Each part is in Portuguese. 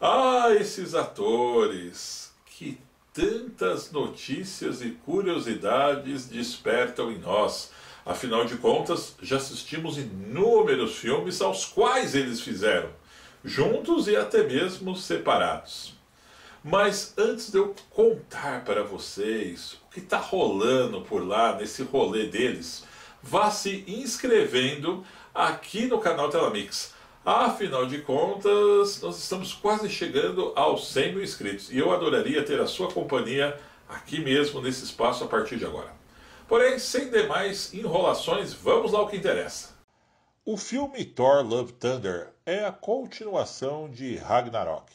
Ah, esses atores! Que tantas notícias e curiosidades despertam em nós. Afinal de contas, já assistimos inúmeros filmes aos quais eles fizeram, juntos e até mesmo separados. Mas antes de eu contar para vocês o que está rolando por lá nesse rolê deles, vá se inscrevendo aqui no canal Telamix Afinal de contas, nós estamos quase chegando aos 100 mil inscritos e eu adoraria ter a sua companhia aqui mesmo nesse espaço a partir de agora. Porém, sem demais enrolações, vamos ao que interessa. O filme Thor Love Thunder é a continuação de Ragnarok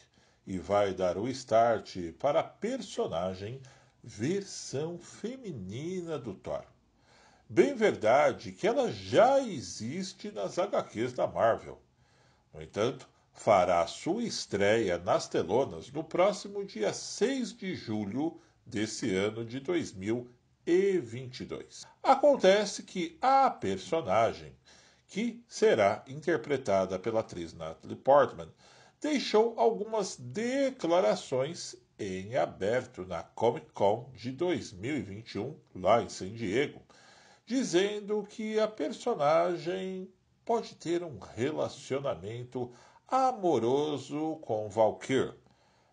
e vai dar o start para a personagem versão feminina do Thor. Bem verdade que ela já existe nas HQs da Marvel no entanto, fará sua estreia nas telonas no próximo dia 6 de julho desse ano de 2022. Acontece que a personagem, que será interpretada pela atriz Natalie Portman, deixou algumas declarações em aberto na Comic Con de 2021, lá em San Diego, dizendo que a personagem pode ter um relacionamento amoroso com Valkyr,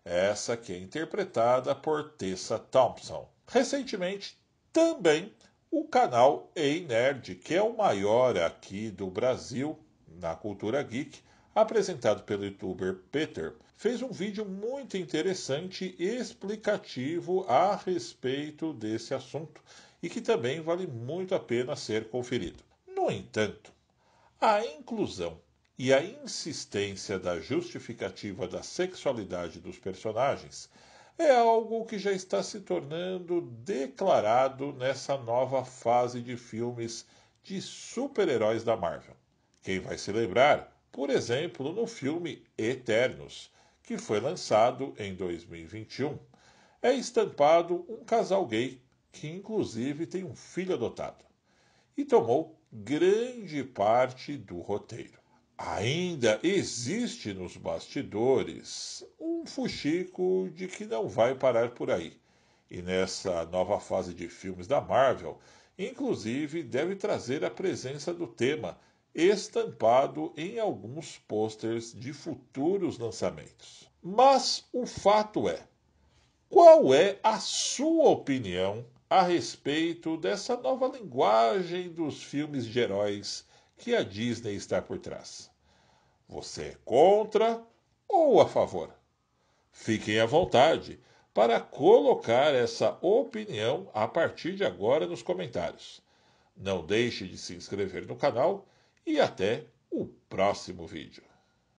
essa que é interpretada por Tessa Thompson. Recentemente, também o canal Ei Nerd, que é o maior aqui do Brasil na cultura geek, apresentado pelo youtuber Peter, fez um vídeo muito interessante e explicativo a respeito desse assunto e que também vale muito a pena ser conferido. No entanto, a inclusão e a insistência da justificativa da sexualidade dos personagens é algo que já está se tornando declarado nessa nova fase de filmes de super-heróis da Marvel. Quem vai se lembrar, por exemplo, no filme Eternos, que foi lançado em 2021, é estampado um casal gay que, inclusive, tem um filho adotado e tomou grande parte do roteiro. Ainda existe nos bastidores um fuxico de que não vai parar por aí. E nessa nova fase de filmes da Marvel, inclusive deve trazer a presença do tema estampado em alguns posters de futuros lançamentos. Mas o fato é: qual é a sua opinião a respeito dessa nova linguagem dos filmes de heróis que a Disney está por trás. Você é contra ou a favor? Fiquem à vontade para colocar essa opinião a partir de agora nos comentários. Não deixe de se inscrever no canal e até o próximo vídeo.